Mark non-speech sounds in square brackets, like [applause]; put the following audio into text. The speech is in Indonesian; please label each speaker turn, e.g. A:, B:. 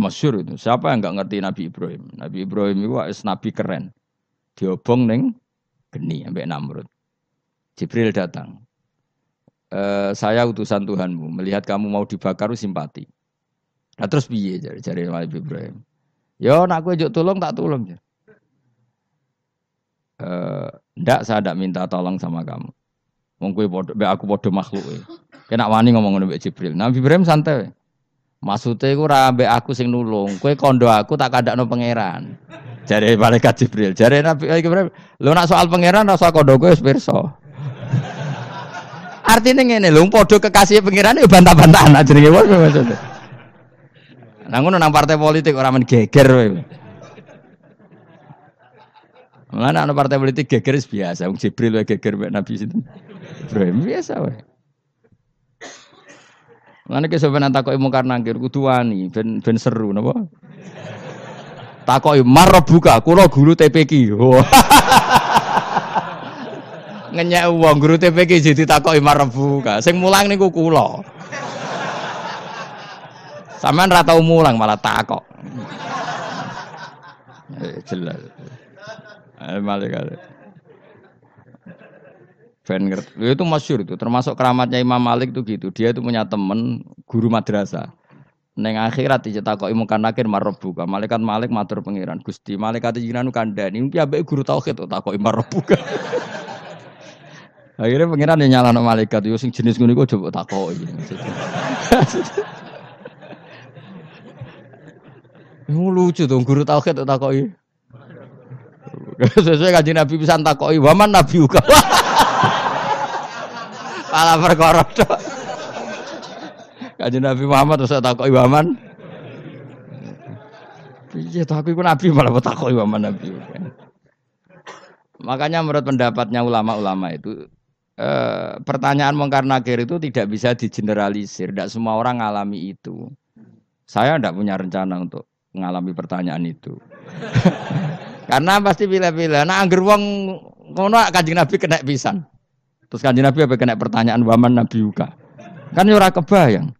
A: Masyur itu. Siapa yang nggak ngerti Nabi Ibrahim? Nabi Ibrahim itu es nabi keren. Diobong neng geni sampai Namrud. Jibril datang. E, saya utusan Tuhanmu, melihat kamu mau dibakar simpati. Nah terus biye jare cari Nabi Ibrahim. Yo nak gue jok tolong tak tolong. ya. E, eh, ndak saya ndak minta tolong sama kamu. Mungkin aku bodoh makhluk Kena wani ngomong ngono Jibril. Nabi Ibrahim santai. Maksudnya aku rambe aku sing nulung, kue kondo aku tak ada no pangeran. Jadi malaikat Jibril, jadi Nabi oh, Ibrahim, lo nak soal pangeran, rasa kondo gue spirso. [laughs] Artinya ngene, lo podo kekasih pangeran itu ya bantah-bantahan aja nih, gue maksudnya? Nangun nang partai politik orang men geger. Mana anak partai politik geger biasa, Jibril wae geger Nabi sinten. Ibrahim biasa weh. Lan iki sampeyan takoki mungkar nangkir kudu wani ben ben seru napa? Takoki mar buka kula guru TPQ. Oh. [laughs] Ngenyek wong guru TPQ jadi takoki mar buka. Sing mulang niku kula. Sampeyan ra tau mulang malah takok. [laughs] Eh, jelas. Eh, malah kalah. Ben ngerti. Itu masyur itu. Termasuk keramatnya Imam Malik itu gitu. Dia itu punya temen guru madrasah. Neng akhirat dicetak kok imu kan akhir marobuka. Malaikat Malik matur pengiran. Gusti malaikat jinan kandani. Ini abe guru tauhid tuh takoi marobuka. [laughs] Akhirnya pengiran yang nyala no malaikat. Yo sing jenis gini gue coba takoi. [laughs] lucu tuh guru tauhid tuh takoi. [laughs] Sesuai kaji Nabi pisan takoi. Waman Nabi uka. Salah perkara tok. Kanjeng Nabi Muhammad terus tak kok iwaman. Piye tak aku nabi malah tak kok iwaman nabi. Makanya menurut pendapatnya ulama-ulama itu e, pertanyaan mungkar nakir itu tidak bisa digeneralisir. Tidak semua orang ngalami itu. Saya tidak punya rencana untuk mengalami pertanyaan itu. [laughs] Karena pasti pilih-pilih. Nah, angger wong ngono kanjeng Nabi kena pisan. Terus kanjeng Nabi apa kena pertanyaan waman Nabi Uka. Kan ya ora kebayang.